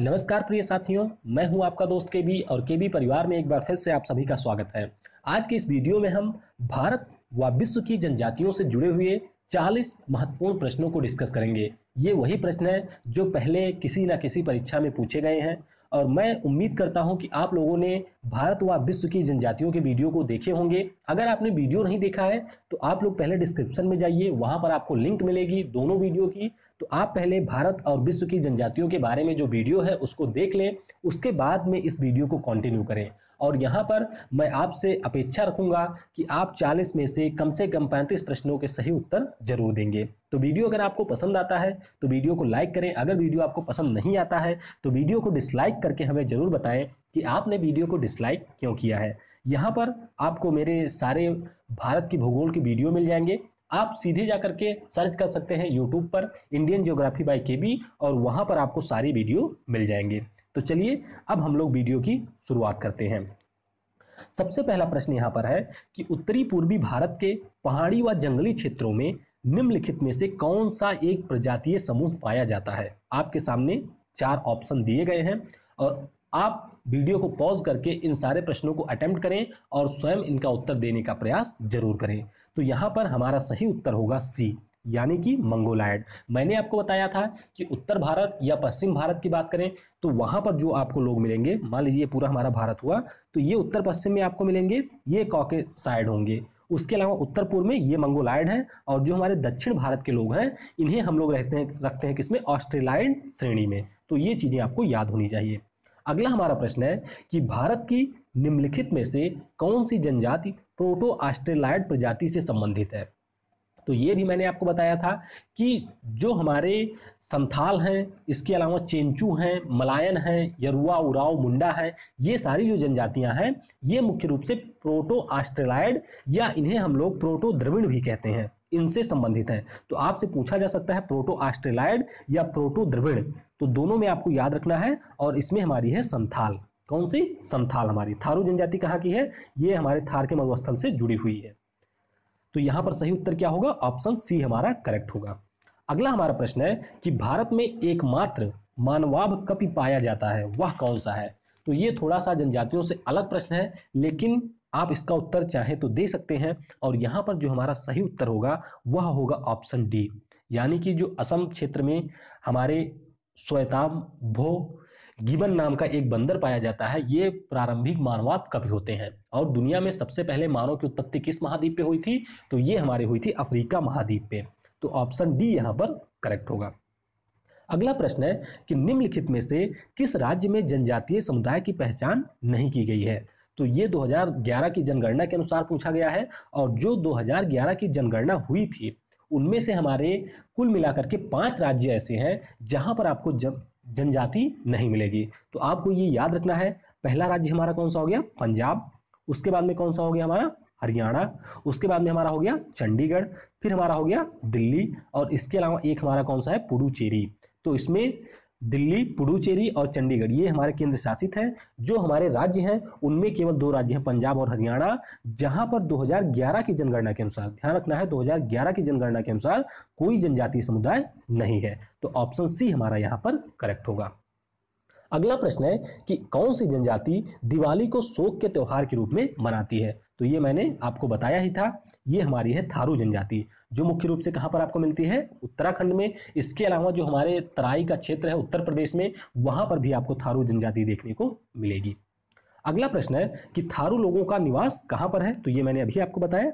नमस्कार प्रिय साथियों मैं हूं आपका दोस्त के बी और के बी परिवार में एक बार फिर से आप सभी का स्वागत है आज के इस वीडियो में हम भारत व विश्व की जनजातियों से जुड़े हुए 40 महत्वपूर्ण प्रश्नों को डिस्कस करेंगे ये वही प्रश्न है जो पहले किसी न किसी परीक्षा में पूछे गए हैं और मैं उम्मीद करता हूं कि आप लोगों ने भारत व विश्व की जनजातियों के वीडियो को देखे होंगे अगर आपने वीडियो नहीं देखा है तो आप लोग पहले डिस्क्रिप्शन में जाइए वहां पर आपको लिंक मिलेगी दोनों वीडियो की तो आप पहले भारत और विश्व की जनजातियों के बारे में जो वीडियो है उसको देख लें उसके बाद में इस वीडियो को कंटिन्यू करें और यहाँ पर मैं आपसे अपेक्षा रखूँगा कि आप 40 में से कम से कम 35 प्रश्नों के सही उत्तर जरूर देंगे तो वीडियो अगर आपको पसंद आता है तो वीडियो को लाइक करें अगर वीडियो आपको पसंद नहीं आता है तो वीडियो को डिसलाइक करके हमें ज़रूर बताएं कि आपने वीडियो को डिसलाइक क्यों किया है यहाँ पर आपको मेरे सारे भारत की भूगोल की वीडियो मिल जाएंगे आप सीधे जा के सर्च कर सकते हैं यूट्यूब पर इंडियन ज्योग्राफी बाई के और वहाँ पर आपको सारी वीडियो मिल जाएंगे तो चलिए अब हम लोग वीडियो की शुरुआत करते हैं सबसे पहला प्रश्न यहाँ पर है कि उत्तरी पूर्वी भारत के पहाड़ी व जंगली क्षेत्रों में निम्नलिखित में से कौन सा एक प्रजातीय समूह पाया जाता है आपके सामने चार ऑप्शन दिए गए हैं और आप वीडियो को पॉज करके इन सारे प्रश्नों को अटेम्प्ट करें और स्वयं इनका उत्तर देने का प्रयास जरूर करें तो यहाँ पर हमारा सही उत्तर होगा सी यानी कि मंगोलाइड मैंने आपको बताया था कि उत्तर भारत या पश्चिम भारत की बात करें तो वहां पर जो आपको लोग मिलेंगे मान लीजिए पूरा हमारा भारत हुआ तो ये उत्तर पश्चिम में आपको मिलेंगे ये कॉके साइड होंगे उसके अलावा उत्तर पूर्व में ये मंगोलाइड है और जो हमारे दक्षिण भारत के लोग हैं इन्हें हम लोग रहते हैं रखते हैं किसमें ऑस्ट्रेलाइड श्रेणी में तो ये चीज़ें आपको याद होनी चाहिए अगला हमारा प्रश्न है कि भारत की निम्नलिखित में से कौन सी जनजाति प्रोटो ऑस्ट्रेलाइड प्रजाति से संबंधित है तो ये भी मैंने आपको बताया था कि जो हमारे संथाल हैं इसके अलावा चेंचू हैं मलायन हैं यरुआ उराव मुंडा हैं ये सारी जो जनजातियां हैं ये मुख्य रूप से प्रोटो ऑस्ट्रेलाइड या इन्हें हम लोग प्रोटो द्रविड़ भी कहते हैं इनसे संबंधित है तो आपसे पूछा जा सकता है प्रोटो ऑस्ट्रेलाइड या प्रोटो द्रविड़ तो दोनों में आपको याद रखना है और इसमें हमारी है संथाल कौन सी संथाल हमारी थारू जनजाति कहाँ की है ये हमारे थार के मरुस्थल से जुड़ी हुई है तो यहाँ पर सही उत्तर क्या होगा ऑप्शन सी हमारा करेक्ट होगा अगला हमारा प्रश्न है कि भारत में एकमात्र मानवाभ कपि पाया जाता है वह कौन सा है तो ये थोड़ा सा जनजातियों से अलग प्रश्न है लेकिन आप इसका उत्तर चाहें तो दे सकते हैं और यहाँ पर जो हमारा सही उत्तर होगा वह होगा ऑप्शन डी यानी कि जो असम क्षेत्र में हमारे श्वेताम भो गिबन नाम का एक बंदर पाया जाता है ये प्रारंभिक मानवाद कभी होते हैं और दुनिया में सबसे पहले मानव की उत्पत्ति किस महाद्वीप पे हुई थी तो ये हमारी हुई थी अफ्रीका महाद्वीप पे तो ऑप्शन डी यहाँ पर करेक्ट होगा अगला प्रश्न है कि निम्नलिखित में से किस राज्य में जनजातीय समुदाय की पहचान नहीं की गई है तो ये 2011 की जनगणना के अनुसार पूछा गया है और जो 2011 की जनगणना हुई थी उनमें से हमारे कुल मिलाकर के पांच राज्य ऐसे हैं जहां पर आपको जन जनजाति नहीं मिलेगी तो आपको ये याद रखना है पहला राज्य हमारा कौन सा हो गया पंजाब उसके बाद में कौन सा हो गया हमारा हरियाणा उसके बाद में हमारा हो गया चंडीगढ़ फिर हमारा हो गया दिल्ली और इसके अलावा एक हमारा कौन सा है पुडुचेरी तो इसमें दिल्ली पुडुचेरी और चंडीगढ़ ये हमारे केंद्र शासित हैं जो हमारे राज्य हैं उनमें केवल दो राज्य हैं पंजाब और हरियाणा जहां पर 2011 की जनगणना के अनुसार ध्यान रखना है 2011 की जनगणना के अनुसार कोई जनजातीय समुदाय नहीं है तो ऑप्शन सी हमारा यहाँ पर करेक्ट होगा अगला प्रश्न है कि कौन सी जनजाति दिवाली को शोक के त्योहार के रूप में मनाती है तो ये मैंने आपको बताया ही था ये हमारी है थारू जनजाति जो मुख्य रूप से कहाँ पर आपको मिलती है उत्तराखंड में इसके अलावा जो हमारे तराई का क्षेत्र है उत्तर प्रदेश में वहाँ पर भी आपको थारू जनजाति देखने को मिलेगी अगला प्रश्न है कि थारू लोगों का निवास कहाँ पर है तो ये मैंने अभी आपको बताया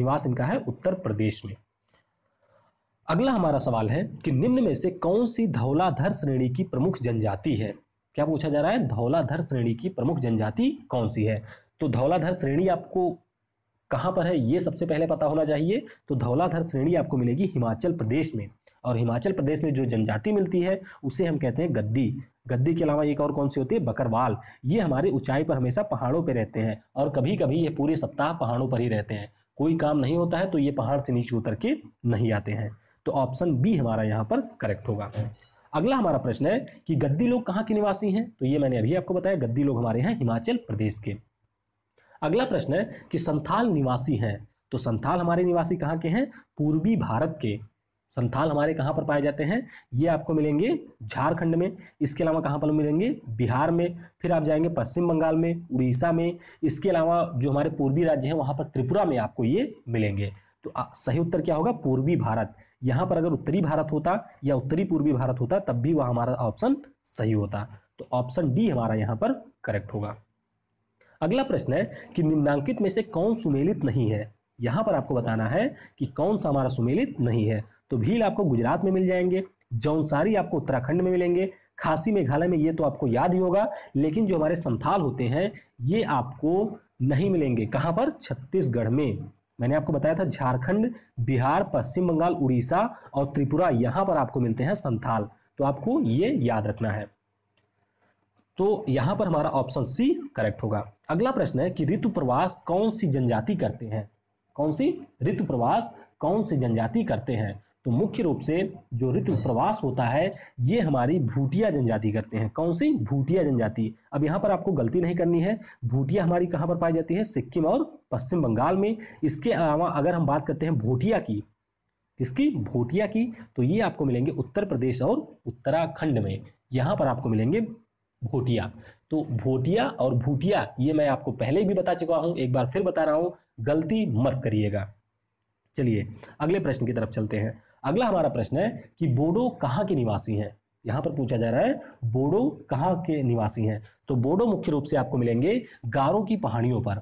निवास इनका है उत्तर प्रदेश में अगला हमारा सवाल है कि निम्न में से कौन सी धौलाधर श्रेणी की प्रमुख जनजाति है क्या पूछा जा रहा है धौलाधर श्रेणी की प्रमुख जनजाति कौन सी है तो धौलाधर श्रेणी आपको कहाँ पर है ये सबसे पहले पता होना चाहिए तो धौलाधर श्रेणी आपको मिलेगी हिमाचल प्रदेश में और हिमाचल प्रदेश में जो जनजाति मिलती है उसे हम कहते हैं गद्दी गद्दी के अलावा एक और कौन सी होती है बकरवाल ये हमारे ऊंचाई पर हमेशा पहाड़ों पर रहते हैं और कभी कभी ये पूरे सप्ताह पहाड़ों पर ही रहते हैं कोई काम नहीं होता है तो ये पहाड़ से नीचे उतर के नहीं आते हैं तो ऑप्शन बी हमारा यहाँ पर करेक्ट होगा अगला हमारा प्रश्न है कि गद्दी लोग कहाँ के निवासी हैं तो ये मैंने अभी आपको बताया गद्दी लोग हमारे यहाँ हिमाचल प्रदेश के अगला प्रश्न है कि संथाल निवासी हैं तो संथाल हमारे निवासी कहाँ के हैं पूर्वी भारत के संथाल हमारे कहाँ पर पाए जाते हैं ये आपको मिलेंगे झारखंड में इसके अलावा कहाँ पर मिलेंगे बिहार में फिर आप जाएंगे पश्चिम बंगाल में उड़ीसा में इसके अलावा जो हमारे पूर्वी राज्य हैं वहाँ पर त्रिपुरा में आपको ये मिलेंगे तो सही उत्तर क्या होगा पूर्वी भारत यहाँ पर अगर उत्तरी भारत होता या उत्तरी पूर्वी भारत होता तब भी वह हमारा ऑप्शन सही होता तो ऑप्शन डी हमारा यहाँ पर करेक्ट होगा अगला प्रश्न है कि निम्नांकित में से कौन सुमेलित नहीं है यहाँ पर आपको बताना है कि कौन सा हमारा सुमेलित नहीं है तो भील आपको गुजरात में मिल जाएंगे जौनसारी आपको उत्तराखंड में मिलेंगे खासी मेघालय में ये तो आपको याद ही होगा लेकिन जो हमारे संथाल होते हैं ये आपको नहीं मिलेंगे कहाँ पर छत्तीसगढ़ में मैंने आपको बताया था झारखंड बिहार पश्चिम बंगाल उड़ीसा और त्रिपुरा यहाँ पर आपको मिलते हैं संथाल तो आपको ये याद रखना है तो यहां पर हमारा ऑप्शन सी करेक्ट होगा अगला प्रश्न है कि ऋतु प्रवास कौन सी जनजाति करते हैं कौन सी ऋतु प्रवास कौन सी जनजाति करते हैं तो मुख्य रूप से जो ऋतु प्रवास होता है ये हमारी भूटिया जनजाति करते हैं कौन सी भूटिया जनजाति अब यहाँ पर आपको गलती नहीं करनी है भूटिया हमारी कहाँ पर पाई जाती है सिक्किम और पश्चिम बंगाल में इसके अलावा अगर हम बात करते हैं भूटिया की किसकी भूटिया की तो ये आपको मिलेंगे उत्तर प्रदेश और उत्तराखंड में यहाँ पर आपको मिलेंगे भोटिया तो भोटिया और भूटिया ये मैं आपको पहले भी बता चुका हूं एक बार फिर बता रहा हूं गलती मत करिएगा चलिए अगले प्रश्न की तरफ चलते हैं अगला हमारा प्रश्न है कि बोडो कहाँ के निवासी हैं यहां पर पूछा जा रहा है बोडो कहाँ के निवासी हैं तो बोडो मुख्य रूप से आपको मिलेंगे गारो की पहाड़ियों पर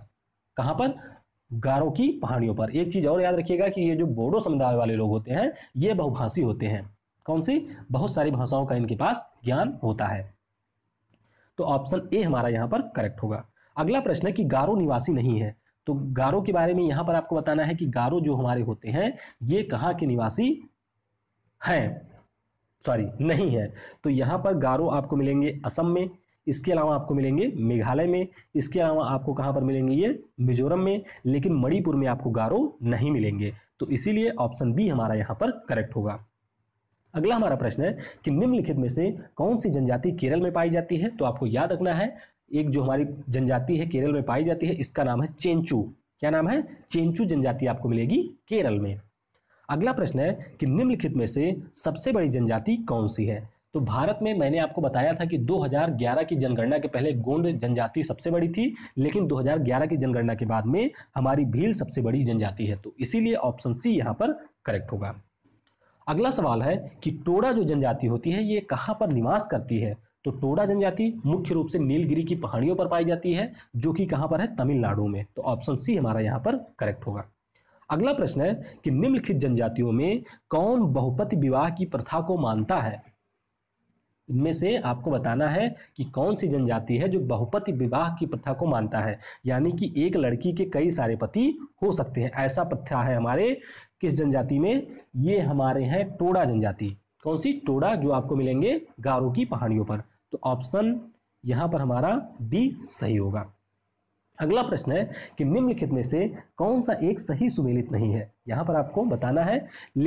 कहां पर गारो की पहाड़ियों पर एक चीज और याद रखिएगा कि ये जो बोडो समुदाय वाले लोग होते हैं ये बहुभाषी होते हैं कौन सी बहुत सारी भाषाओं का इनके पास ज्ञान होता है तो ऑप्शन ए हमारा यहाँ पर करेक्ट होगा अगला प्रश्न है कि गारो निवासी नहीं है तो गारो के बारे में यहाँ पर आपको बताना है कि गारो जो हमारे होते हैं ये कहाँ के निवासी हैं सॉरी नहीं है तो यहाँ पर गारो आपको मिलेंगे असम में इसके अलावा आपको मिलेंगे मेघालय में इसके अलावा आपको कहाँ पर मिलेंगे ये मिजोरम में लेकिन मणिपुर में आपको गारो नहीं मिलेंगे तो इसीलिए ऑप्शन बी हमारा यहाँ पर करेक्ट होगा अगला हमारा प्रश्न है कि निम्नलिखित में से कौन सी जनजाति केरल में पाई जाती है तो आपको याद रखना है एक जो हमारी जनजाति है केरल में पाई जाती है इसका नाम है चेंचू क्या नाम है चेंचू जनजाति आपको मिलेगी केरल में अगला प्रश्न है कि निम्नलिखित में से सबसे बड़ी जनजाति कौन सी है तो भारत में मैंने आपको बताया था कि 2011 की जनगणना के पहले गोंड जनजाति सबसे बड़ी थी लेकिन 2011 की जनगणना के बाद में हमारी भील सबसे बड़ी जनजाति है तो इसीलिए ऑप्शन सी यहां पर करेक्ट होगा अगला सवाल है कि टोडा जो जनजाति होती है ये कहाँ पर निवास करती है तो टोडा जनजाति मुख्य रूप से नीलगिरी की पहाड़ियों पर पाई जाती है जो कि कहाँ पर है तमिलनाडु में तो ऑप्शन सी हमारा यहाँ पर करेक्ट होगा अगला प्रश्न है कि निम्नलिखित जनजातियों में कौन बहुपति विवाह की प्रथा को मानता है इनमें से आपको बताना है कि कौन सी जनजाति है जो बहुपति विवाह की प्रथा को मानता है यानी कि एक लड़की के कई सारे पति हो सकते हैं ऐसा प्रथा है हमारे किस जनजाति में ये हमारे हैं टोडा जनजाति कौन सी टोडा जो आपको मिलेंगे गारो की पहाड़ियों पर तो ऑप्शन यहां पर हमारा डी सही होगा अगला प्रश्न है कि निम्नलिखित में से कौन सा एक सही सुमेलित नहीं है यहां पर आपको बताना है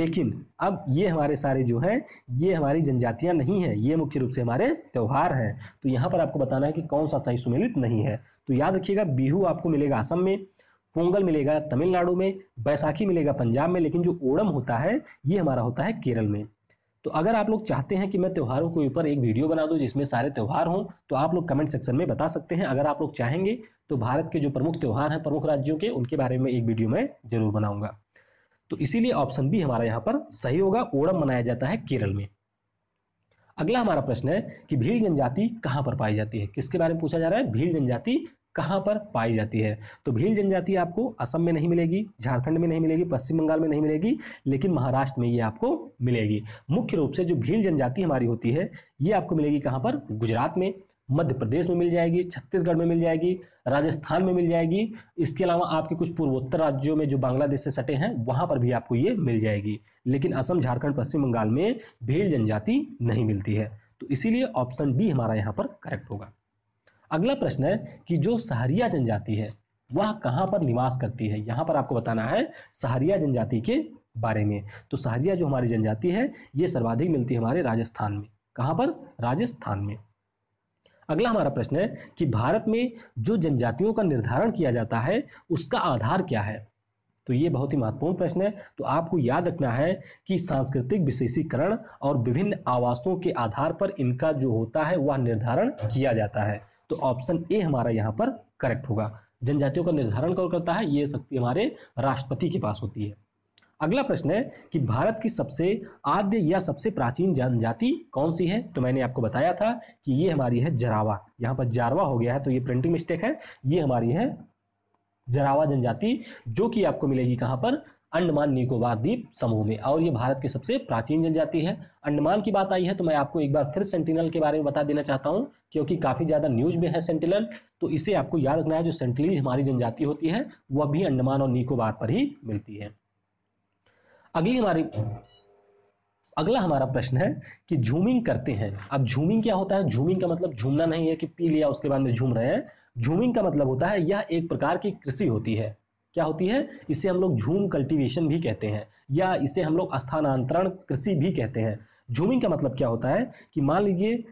लेकिन अब ये हमारे सारे जो है ये हमारी जनजातियां नहीं है ये मुख्य रूप से हमारे त्यौहार हैं तो यहां पर आपको बताना है कि कौन सा सही सुमेलित नहीं है तो याद रखिएगा बिहू आपको मिलेगा असम में पोंगल मिलेगा तमिलनाडु में बैसाखी मिलेगा पंजाब में लेकिन जो ओणम होता है ये हमारा होता है केरल में तो अगर आप लोग चाहते हैं कि मैं त्यौहारों के ऊपर एक वीडियो बना दूं जिसमें सारे त्यौहार हों तो आप लोग कमेंट सेक्शन में बता सकते हैं अगर आप लोग चाहेंगे तो भारत के जो प्रमुख त्यौहार हैं प्रमुख राज्यों के उनके बारे में एक वीडियो मैं जरूर बनाऊंगा तो इसीलिए ऑप्शन बी हमारा यहाँ पर सही होगा ओणम मनाया जाता है केरल में अगला हमारा प्रश्न है कि भील जनजाति कहाँ पर पाई जाती है किसके बारे में पूछा जा रहा है भील जनजाति कहाँ पर पाई जाती है तो भील जनजाति आपको असम में नहीं मिलेगी झारखंड में नहीं मिलेगी पश्चिम बंगाल में नहीं मिलेगी लेकिन महाराष्ट्र में ये आपको मिलेगी मुख्य रूप से जो भील जनजाति हमारी होती है ये आपको मिलेगी कहाँ पर गुजरात में मध्य प्रदेश में मिल जाएगी छत्तीसगढ़ में मिल जाएगी राजस्थान में मिल जाएगी इसके अलावा आपके कुछ पूर्वोत्तर राज्यों में जो बांग्लादेश से सटे हैं वहां पर भी आपको ये मिल जाएगी लेकिन असम झारखंड पश्चिम बंगाल में भील जनजाति नहीं मिलती है तो इसीलिए ऑप्शन डी हमारा यहाँ पर करेक्ट होगा अगला प्रश्न है कि जो सहरिया जनजाति है वह कहाँ पर निवास करती है यहाँ पर आपको बताना है सहरिया जनजाति के बारे में तो सहरिया जो हमारी जनजाति है ये सर्वाधिक मिलती है हमारे राजस्थान में कहाँ पर राजस्थान में अगला हमारा प्रश्न है कि भारत में जो जनजातियों का निर्धारण किया जाता है उसका आधार क्या है तो ये बहुत ही महत्वपूर्ण प्रश्न है तो आपको याद रखना है कि सांस्कृतिक विशेषीकरण और विभिन्न आवासों के आधार पर इनका जो होता है वह निर्धारण किया जाता है तो ऑप्शन ए हमारा यहाँ पर करेक्ट होगा जनजातियों का निर्धारण कौन करता है ये शक्ति हमारे राष्ट्रपति के पास होती है अगला प्रश्न है कि भारत की सबसे आद्य या सबसे प्राचीन जनजाति कौन सी है तो मैंने आपको बताया था कि ये हमारी है जरावा यहाँ पर जारवा हो गया है तो ये प्रिंटिंग मिस्टेक है ये हमारी है जरावा जनजाति जो कि आपको मिलेगी कहाँ पर अंडमान निकोबार द्वीप समूह में और ये भारत की सबसे प्राचीन जनजाति है अंडमान की बात आई है तो मैं आपको एक बार फिर सेंटिनल के बारे में बता देना चाहता हूँ क्योंकि काफी ज्यादा न्यूज में है सेंटिनल तो इसे आपको याद रखना है जो सेंटिलीज हमारी जनजाति होती है वह भी अंडमान और निकोबार पर ही मिलती है अगली हमारी अगला हमारा प्रश्न है कि झूमिंग करते हैं अब झूमिंग क्या होता है झूमिंग का मतलब झूमना नहीं है कि पी लिया उसके बाद में झूम रहे हैं झूमिंग का मतलब होता है यह एक प्रकार की कृषि होती है क्या होती है इसे हम लोग झूम कल्टीवेशन भी कहते हैं या इसे हम लोग स्थानांतरण कृषि भी कहते हैं झूमिंग का मतलब क्या होता है कि मान लीजिए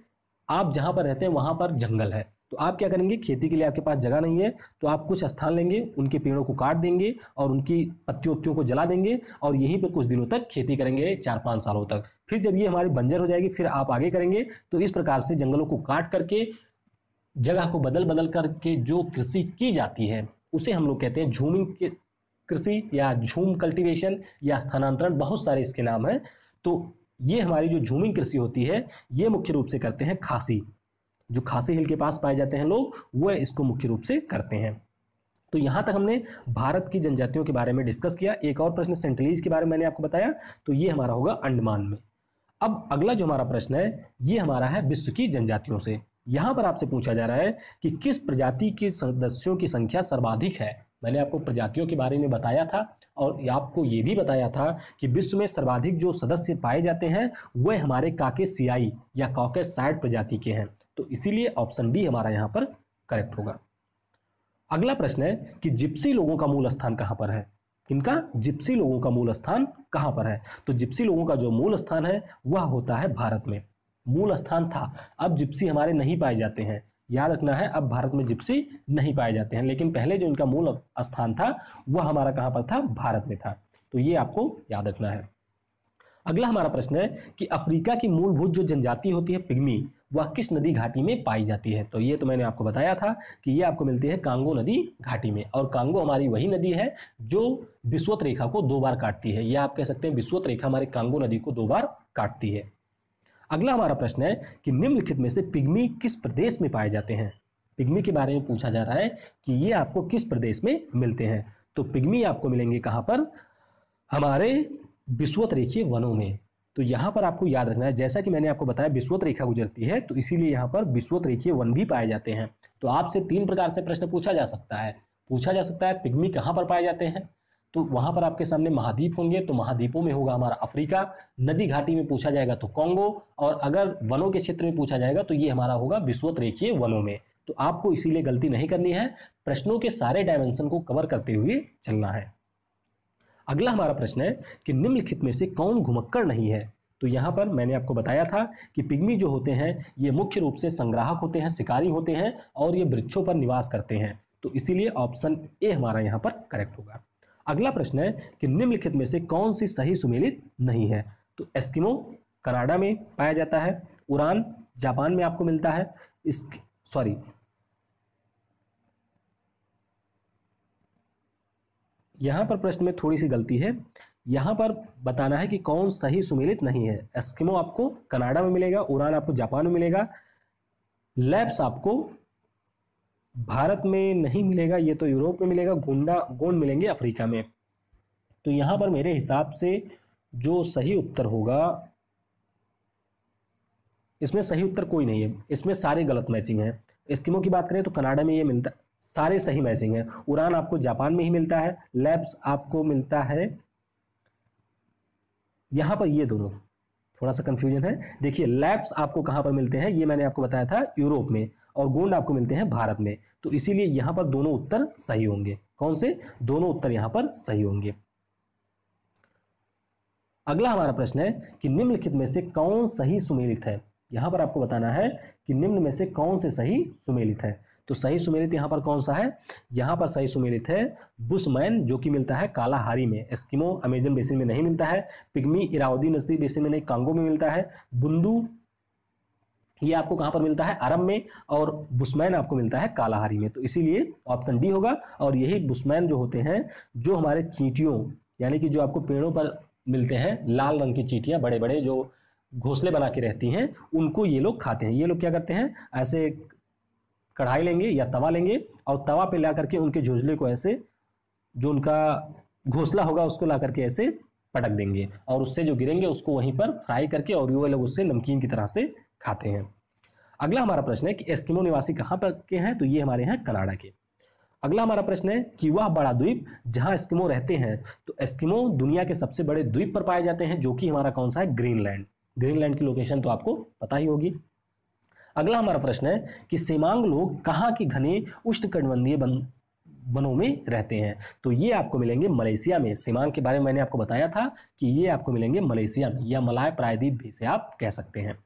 आप जहाँ पर रहते हैं वहाँ पर जंगल है तो आप क्या करेंगे खेती के लिए आपके पास जगह नहीं है तो आप कुछ स्थान लेंगे उनके पेड़ों को काट देंगे और उनकी पत्तियों पत्तियों को जला देंगे और यहीं पर कुछ दिनों तक खेती करेंगे चार पाँच सालों तक फिर जब ये हमारी बंजर हो जाएगी फिर आप आगे करेंगे तो इस प्रकार से जंगलों को काट करके जगह को बदल बदल करके जो कृषि की जाती है उसे हम लोग कहते हैं झूमिंग कृषि या झूम कल्टीवेशन या स्थानांतरण बहुत सारे इसके नाम हैं तो ये हमारी जो झूमिंग कृषि होती है ये मुख्य रूप से करते हैं खासी जो खासी हिल के पास पाए जाते हैं लोग वह इसको मुख्य रूप से करते हैं तो यहां तक हमने भारत की जनजातियों के बारे में डिस्कस किया एक और प्रश्न सेंटलीज के बारे में मैंने आपको बताया तो ये हमारा होगा अंडमान में अब अगला जो हमारा प्रश्न है ये हमारा है विश्व की जनजातियों से यहां पर आपसे पूछा जा रहा है कि किस प्रजाति के सदस्यों की संख्या सर्वाधिक है मैंने आपको प्रजातियों के बारे में बताया था और आपको ये भी बताया था कि विश्व में सर्वाधिक जो सदस्य पाए जाते हैं वह हमारे काके सियाई या काके साइड प्रजाति के हैं तो इसीलिए ऑप्शन डी हमारा यहाँ पर करेक्ट होगा अगला प्रश्न है कि जिप्सी लोगों का मूल स्थान कहाँ पर है इनका जिप्सी लोगों का मूल स्थान कहाँ पर है तो जिप्सी लोगों का जो मूल स्थान है वह होता है भारत में मूल स्थान था अब जिप्सी हमारे नहीं पाए जाते हैं याद रखना है अब भारत में जिप्सी नहीं पाए जाते हैं लेकिन पहले जो इनका मूल स्थान था वह हमारा कहाँ पर था भारत में था तो ये आपको याद रखना है अगला हमारा प्रश्न है कि अफ्रीका की मूलभूत जो जनजाति होती है पिग्मी वह किस नदी घाटी में पाई जाती है तो ये तो मैंने आपको बताया था कि ये आपको मिलती है कांगो नदी घाटी में और कांगो हमारी वही नदी है जो विश्वत रेखा को दो बार काटती है यह आप कह सकते हैं विश्वत रेखा हमारे कांगो नदी को दो बार काटती है अगला हमारा प्रश्न है कि निम्नलिखित में से पिग्मी किस प्रदेश में पाए जाते हैं पिग्मी के बारे में पूछा जा रहा है कि ये आपको किस प्रदेश में मिलते हैं तो पिग्मी आपको मिलेंगे कहाँ पर हमारे विश्वत रेखीय वनों में तो यहाँ पर आपको याद रखना है जैसा कि मैंने आपको बताया विश्वत रेखा गुजरती है तो इसीलिए यहाँ पर विश्वत रेखीय वन भी पाए जाते हैं तो आपसे तीन प्रकार से प्रश्न पूछा जा सकता है पूछा जा सकता है पिग्मी कहाँ पर पाए जाते हैं तो वहां पर आपके सामने महाद्वीप होंगे तो महाद्वीपों में होगा हमारा अफ्रीका नदी घाटी में पूछा जाएगा तो कॉन्गो और अगर वनों के क्षेत्र में पूछा जाएगा तो ये हमारा होगा विश्वत रेखीय वनों में तो आपको इसीलिए गलती नहीं करनी है प्रश्नों के सारे डायमेंशन को कवर करते हुए चलना है अगला हमारा प्रश्न है कि निम्नलिखित में से कौन घुमक्कड़ नहीं है तो यहाँ पर मैंने आपको बताया था कि पिग्मी जो होते हैं ये मुख्य रूप से संग्राहक होते हैं शिकारी होते हैं और ये वृक्षों पर निवास करते हैं तो इसीलिए ऑप्शन ए हमारा यहाँ पर करेक्ट होगा अगला प्रश्न है कि निम्नलिखित में से कौन सी सही सुमेलित नहीं है तो एस्किमो कनाडा में पाया जाता है उड़ान जापान में आपको मिलता है इस सॉरी यहां पर प्रश्न में थोड़ी सी गलती है यहां पर बताना है कि कौन सही सुमेलित नहीं है एस्किमो आपको कनाडा में मिलेगा उड़ान आपको जापान में मिलेगा लैब्स आपको भारत में नहीं मिलेगा ये तो यूरोप में मिलेगा गुंडा गोंड मिलेंगे अफ्रीका में तो यहाँ पर मेरे हिसाब से जो सही उत्तर होगा इसमें सही उत्तर कोई नहीं है इसमें सारे गलत मैचिंग है स्कीमों की बात करें तो कनाडा में ये मिलता सारे सही मैचिंग है उड़ान आपको जापान में ही मिलता है लैब्स आपको मिलता है यहां पर ये दोनों थोड़ा सा कंफ्यूजन है देखिए लैप्स आपको कहाँ पर मिलते हैं ये मैंने आपको बताया था यूरोप में और गोंड आपको मिलते हैं भारत में तो इसीलिए यहाँ पर दोनों उत्तर सही होंगे कौन से दोनों उत्तर यहाँ पर सही होंगे अगला हमारा प्रश्न है कि निम्नलिखित में से कौन सही सुमेलित है यहां पर आपको बताना है कि निम्न में से कौन से सही सुमेलित है तो सही सुमेलित यहाँ पर कौन सा है यहाँ पर सही सुमेलित है बुशमैन जो कि मिलता है कालाहारी में एस्किमो अमेजन बेसिन में नहीं मिलता है पिग्मी इरावदी नजदीक बेसिन में नहीं कांगो में मिलता है बुंदू ये आपको कहां पर मिलता है अरब में और बुस्मैन आपको मिलता है कालाहारी में तो इसीलिए ऑप्शन डी होगा और यही बुस्मैन जो होते हैं जो हमारे चींटियों यानी कि जो आपको पेड़ों पर मिलते हैं लाल रंग की चींटियां बड़े बड़े जो घोंसले बना के रहती हैं उनको ये लोग खाते हैं ये लोग क्या करते हैं ऐसे कढ़ाई लेंगे या तवा लेंगे और तवा पे ला करके उनके झुंझले को ऐसे जो उनका घोसला होगा उसको ला करके ऐसे पटक देंगे और उससे जो गिरेंगे उसको वहीं पर फ्राई करके और वे लोग उससे नमकीन की तरह से खाते हैं अगला हमारा प्रश्न है कि एस्किमो निवासी कहाँ पर के हैं तो ये हमारे यहाँ कनाडा के अगला हमारा प्रश्न है कि वह बड़ा द्वीप जहां एस्किमो रहते हैं तो एस्किमो दुनिया के सबसे बड़े द्वीप पर पाए जाते हैं जो कि हमारा कौन सा है ग्रीनलैंड ग्रीनलैंड की लोकेशन तो आपको पता ही होगी अगला हमारा प्रश्न है कि सीमांग लोग कहाँ के घने उष्णकटिबंधीय बन वनों में रहते हैं तो ये आपको मिलेंगे मलेशिया में सीमांग के बारे में मैंने आपको बताया था कि ये आपको मिलेंगे मलेशिया में या मलाय प्रायद्वीप भी से आप कह सकते हैं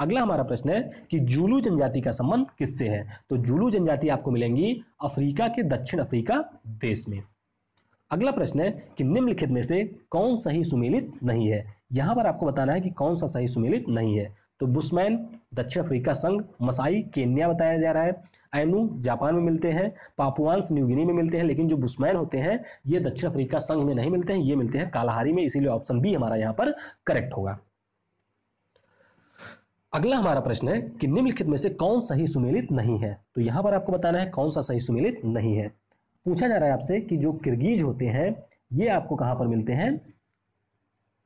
अगला हमारा प्रश्न है कि जुलू जनजाति का संबंध किससे है तो जुलू जनजाति आपको मिलेंगी अफ्रीका के दक्षिण अफ्रीका देश में अगला प्रश्न है कि निम्नलिखित में से कौन सही सुमेलित नहीं है यहां पर आपको बताना है कि कौन सा सही सुमेलित नहीं है तो बुशमैन दक्षिण अफ्रीका संघ मसाई केन्या बताया जा रहा है एनू जापान में मिलते हैं पापुआंस न्यूगिनी में मिलते हैं लेकिन जो बुशमैन होते हैं ये दक्षिण अफ्रीका संघ में नहीं मिलते हैं ये मिलते हैं कालाहारी में इसीलिए ऑप्शन बी हमारा यहाँ पर करेक्ट होगा अगला हमारा प्रश्न है कि निम्नलिखित में से कौन सही सुमेलित नहीं है तो यहां पर आपको बताना है कौन सा सही सुमेलित नहीं है पूछा जा रहा है आपसे कि जो किरगीज होते हैं ये आपको कहां पर मिलते हैं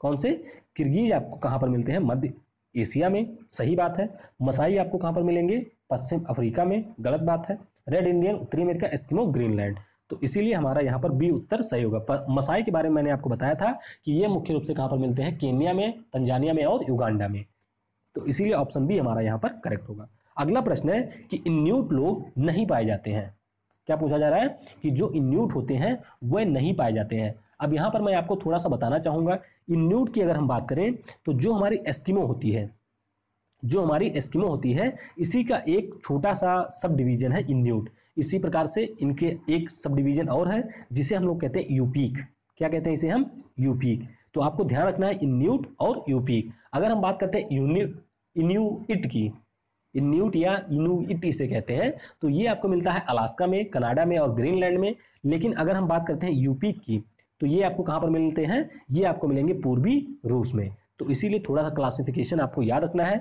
कौन से किर्गीज आपको कहां पर मिलते हैं मध्य एशिया में सही बात है मसाई आपको कहाँ पर मिलेंगे पश्चिम अफ्रीका में गलत बात है रेड इंडियन उत्तरी अमेरिका एस्किमो ग्रीनलैंड तो इसीलिए हमारा यहाँ पर बी उत्तर सही होगा मसाई के बारे में मैंने आपको बताया था कि ये मुख्य रूप से कहाँ पर मिलते हैं केन्या में तंजानिया में और युगांडा में तो इसीलिए ऑप्शन बी हमारा यहाँ पर करेक्ट होगा अगला प्रश्न है कि इन्यूट लोग नहीं पाए जाते हैं क्या पूछा जा रहा है कि जो इन्यूट होते हैं वह नहीं पाए जाते हैं अब यहाँ पर मैं आपको थोड़ा सा बताना चाहूँगा इन न्यूट की अगर हम बात करें तो जो हमारी एस्किमो होती है जो हमारी एस्किमो होती है इसी का एक छोटा सा सब डिवीजन है इन्यूट इसी प्रकार से इनके एक सब डिवीजन और है जिसे हम लोग कहते हैं यूपीक क्या कहते हैं इसे हम यूपीक तो आपको ध्यान रखना है इन्यूट और यूपीक अगर हम बात करते हैं इट की इन्यूट या इनूइट इसे कहते हैं तो ये आपको मिलता है अलास्का में कनाडा में और ग्रीनलैंड में लेकिन अगर हम बात करते हैं यूपीक की तो ये आपको कहाँ पर मिलते हैं ये आपको मिलेंगे पूर्वी रूस में तो इसीलिए थोड़ा सा क्लासिफिकेशन आपको याद रखना है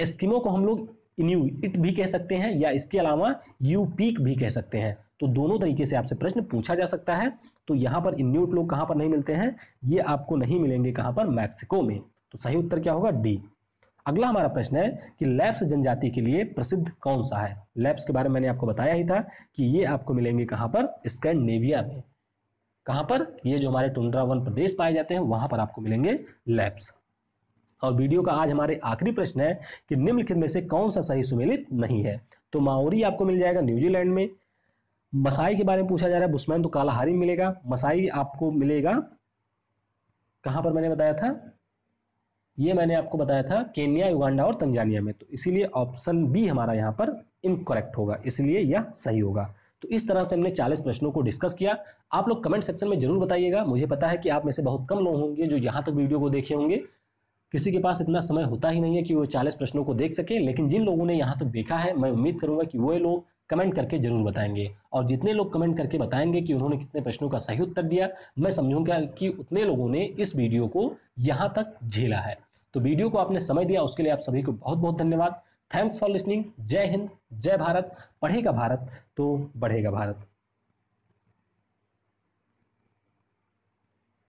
एस्किमो को हम लोग इन्यू इट भी कह सकते हैं या इसके अलावा यू पीक भी कह सकते हैं तो दोनों तरीके से आपसे प्रश्न पूछा जा सकता है तो यहाँ पर इन्यूट लोग कहाँ पर नहीं मिलते हैं ये आपको नहीं मिलेंगे कहाँ पर मैक्सिको में तो सही उत्तर क्या होगा डी अगला हमारा प्रश्न है कि लैप्स जनजाति के लिए प्रसिद्ध कौन सा है लैप्स के बारे में मैंने आपको बताया ही था कि ये आपको मिलेंगे कहाँ पर स्कैंडनेविया में कहां पर ये जो हमारे टुंड्रा वन प्रदेश पाए जाते हैं वहां पर आपको मिलेंगे लैब्स और वीडियो का आज हमारे आखिरी प्रश्न है कि निम्नलिखित में से कौन सा सही सुमेलित नहीं है तो माओरी आपको मिल जाएगा न्यूजीलैंड में मसाई के बारे में पूछा जा रहा है बुस्मैन तो कालाहारी मिलेगा मसाई आपको मिलेगा कहां पर मैंने बताया था ये मैंने आपको बताया था केन्या युगांडा और तंजानिया में तो इसीलिए ऑप्शन बी हमारा यहाँ पर इनकरेक्ट होगा इसलिए यह सही होगा तो इस तरह से हमने 40 प्रश्नों को डिस्कस किया आप लोग कमेंट सेक्शन में जरूर बताइएगा मुझे पता है कि आप में से बहुत कम लोग होंगे जो यहाँ तक वीडियो को देखे होंगे किसी के पास इतना समय होता ही नहीं है कि वो चालीस प्रश्नों को देख सके लेकिन जिन लोगों ने यहाँ तक तो देखा है मैं उम्मीद करूंगा कि वो लोग कमेंट करके जरूर बताएंगे और जितने लोग कमेंट करके बताएंगे कि उन्होंने कितने प्रश्नों का सही उत्तर दिया मैं समझूंगा कि उतने लोगों ने इस वीडियो को यहाँ तक झेला है तो वीडियो को आपने समय दिया उसके लिए आप सभी को बहुत बहुत धन्यवाद थैंक्स फॉर लिसनिंग जय हिंद जय भारत पढ़ेगा भारत तो बढ़ेगा भारत